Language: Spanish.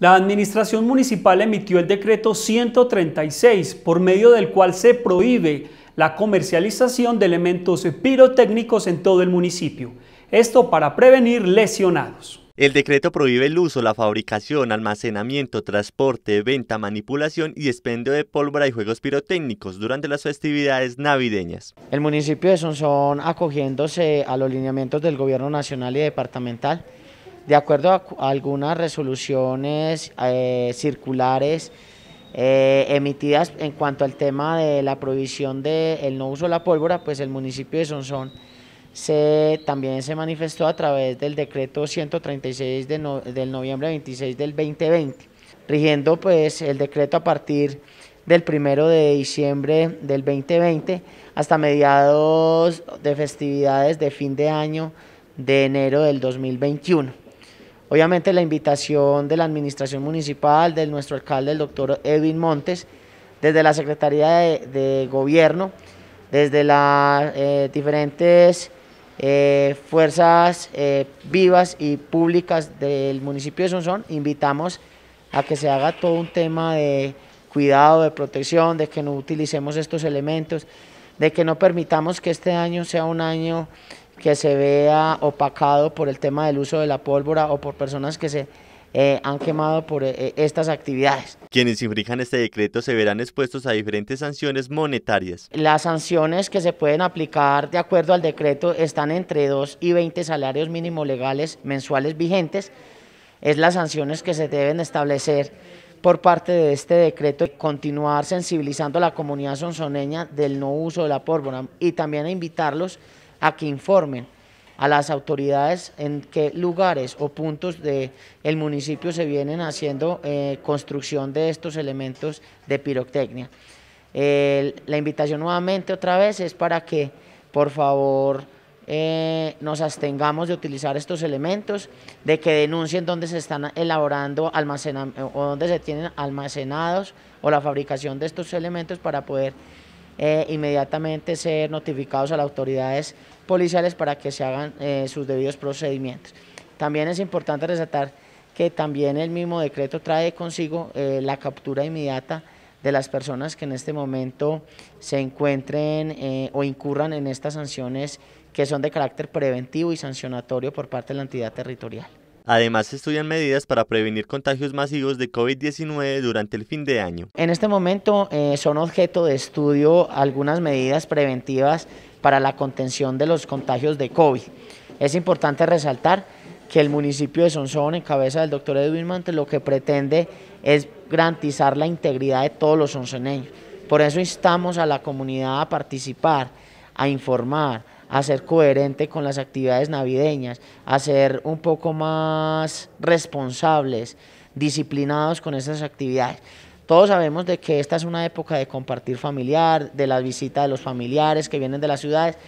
la Administración Municipal emitió el decreto 136, por medio del cual se prohíbe la comercialización de elementos pirotécnicos en todo el municipio. Esto para prevenir lesionados. El decreto prohíbe el uso, la fabricación, almacenamiento, transporte, venta, manipulación y expendio de pólvora y juegos pirotécnicos durante las festividades navideñas. El municipio de Sonsón, acogiéndose a los lineamientos del gobierno nacional y departamental, de acuerdo a, algunas resoluciones eh, circulares eh, emitidas en cuanto al tema de la prohibición del el no uso de la pólvora, pues el municipio de Sonsón se, también se manifestó a través del decreto 136 del noviembre 26 del 2020, rigiendo pues el decreto a partir del primero de diciembre del 2020 hasta mediados de festividades de fin de año de enero del 2021. Obviamente la invitación de la Administración Municipal, de nuestro alcalde, el doctor Edwin Montes, desde la Secretaría de, Gobierno, desde las eh, diferentes eh, fuerzas eh, vivas y públicas del municipio de Sonsón, invitamos a que se haga todo un tema de cuidado, de protección, de que no utilicemos estos elementos, de que no permitamos que este año sea un año que se vea opacado por el tema del uso de la pólvora o por personas que se eh, han quemado por eh, eh, estas actividades. Quienes infrijan este decreto se verán expuestos a diferentes sanciones monetarias. Las sanciones que se pueden aplicar de acuerdo al decreto están entre 2 y 20 salarios mínimos legales mensuales vigentes. Es las sanciones que se deben establecer por parte de este decreto y continuar sensibilizando a la comunidad sonsoneña del no uso de la pólvora y también a invitarlos a que informen a las autoridades en qué lugares o puntos del municipio se vienen haciendo eh, construcción de estos elementos de pirotecnia. la invitación nuevamente otra vez es para que por favor eh, nos abstengamos de utilizar estos elementos, de que denuncien dónde se están elaborando o dónde se tienen almacenados o la fabricación de estos elementos para poder eh, inmediatamente ser notificados a las autoridades policiales para que se hagan eh, sus debidos procedimientos. También es importante resaltar que también el mismo decreto trae consigo eh, la captura inmediata de las personas que en este momento se encuentren o incurran en estas sanciones que son de carácter preventivo y sancionatorio por parte de la entidad territorial. Además, se estudian medidas para prevenir contagios masivos de COVID-19 durante el fin de año. En este momento eh, son objeto de estudio algunas medidas preventivas para la contención de los contagios de COVID. Es importante resaltar que el municipio de Sonsón, en cabeza del doctor Edwin Mante, lo que pretende es garantizar la integridad de todos los sonsoneños. Por eso instamos a la comunidad a participar, a informar, a ser coherente con las actividades navideñas, a ser un poco más responsables, disciplinados con esas actividades. Todos sabemos de que esta es una época de compartir familiar, de la visita de los familiares que vienen de las ciudades